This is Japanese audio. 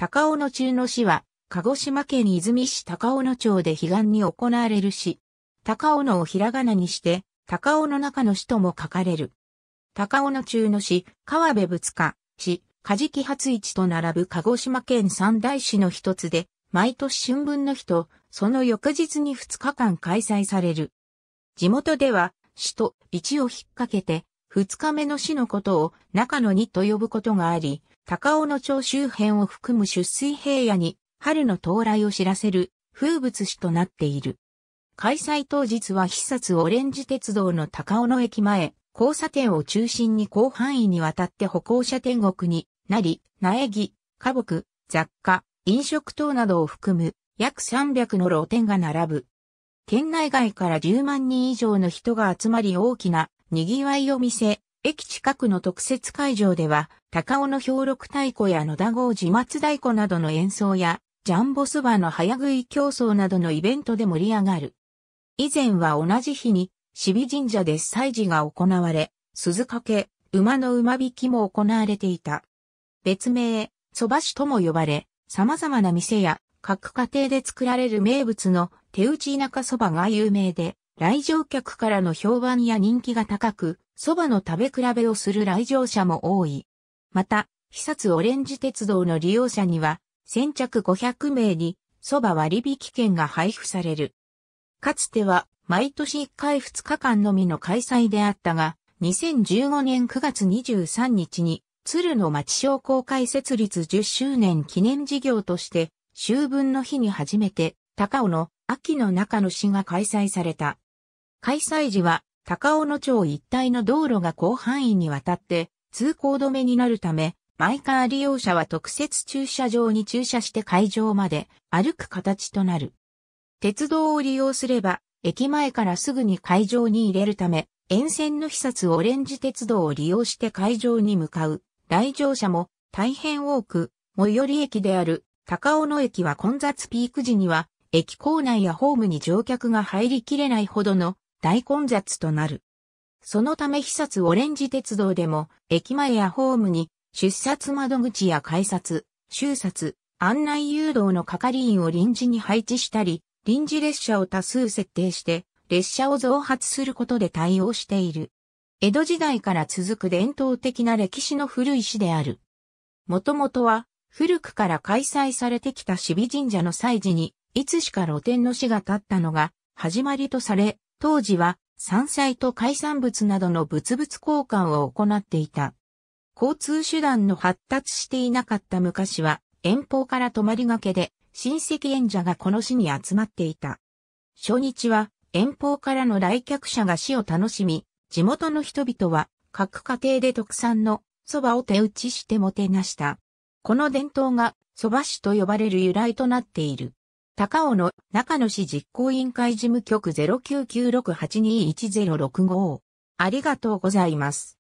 高尾の中の市は、鹿児島県泉市高尾野町で彼岸に行われる市。高尾野をひらがなにして、高尾の中の市とも書かれる。高尾野中の市、川辺仏家、市、梶木初市と並ぶ鹿児島県三大市の一つで、毎年春分の日と、その翌日に2日間開催される。地元では、市と一を引っ掛けて、2日目の市のことを中の二と呼ぶことがあり、高尾の町周辺を含む出水平野に春の到来を知らせる風物詩となっている。開催当日は必殺オレンジ鉄道の高尾の駅前、交差点を中心に広範囲にわたって歩行者天国になり、苗木、花木、雑貨、飲食等などを含む約300の露店が並ぶ。県内外から10万人以上の人が集まり大きな賑わいを見せ、駅近くの特設会場では、高尾の氷録太鼓や野田郷自松太鼓などの演奏や、ジャンボスバの早食い競争などのイベントで盛り上がる。以前は同じ日に、渋神社で祭事が行われ、鈴掛、馬の馬引きも行われていた。別名、蕎麦市とも呼ばれ、様々な店や各家庭で作られる名物の手打ち田舎蕎麦が有名で、来場客からの評判や人気が高く、蕎麦の食べ比べをする来場者も多い。また、久殺オレンジ鉄道の利用者には、先着500名に、蕎麦割引券が配布される。かつては、毎年1回2日間のみの開催であったが、2015年9月23日に、鶴の町商工会設立10周年記念事業として、秋分の日に初めて、高尾の秋の中野市が開催された。開催時は高尾野町一帯の道路が広範囲にわたって通行止めになるため、マイカー利用者は特設駐車場に駐車して会場まで歩く形となる。鉄道を利用すれば、駅前からすぐに会場に入れるため、沿線の肥殺オレンジ鉄道を利用して会場に向かう来場者も大変多く、最寄り駅である高尾野駅は混雑ピーク時には、駅構内やホームに乗客が入りきれないほどの大混雑となる。そのため被殺オレンジ鉄道でも、駅前やホームに、出殺窓口や改札、修札、案内誘導の係員を臨時に配置したり、臨時列車を多数設定して、列車を増発することで対応している。江戸時代から続く伝統的な歴史の古い市である。もともとは、古くから開催されてきた守備神社の祭事に、いつしか露天の市が立ったのが、始まりとされ、当時は山菜と海産物などの物々交換を行っていた。交通手段の発達していなかった昔は遠方から泊まりがけで親戚縁者がこの市に集まっていた。初日は遠方からの来客者が市を楽しみ、地元の人々は各家庭で特産の蕎麦を手打ちしてもてなした。この伝統が蕎麦市と呼ばれる由来となっている。高尾の中野市実行委員会事務局0996821065。ありがとうございます。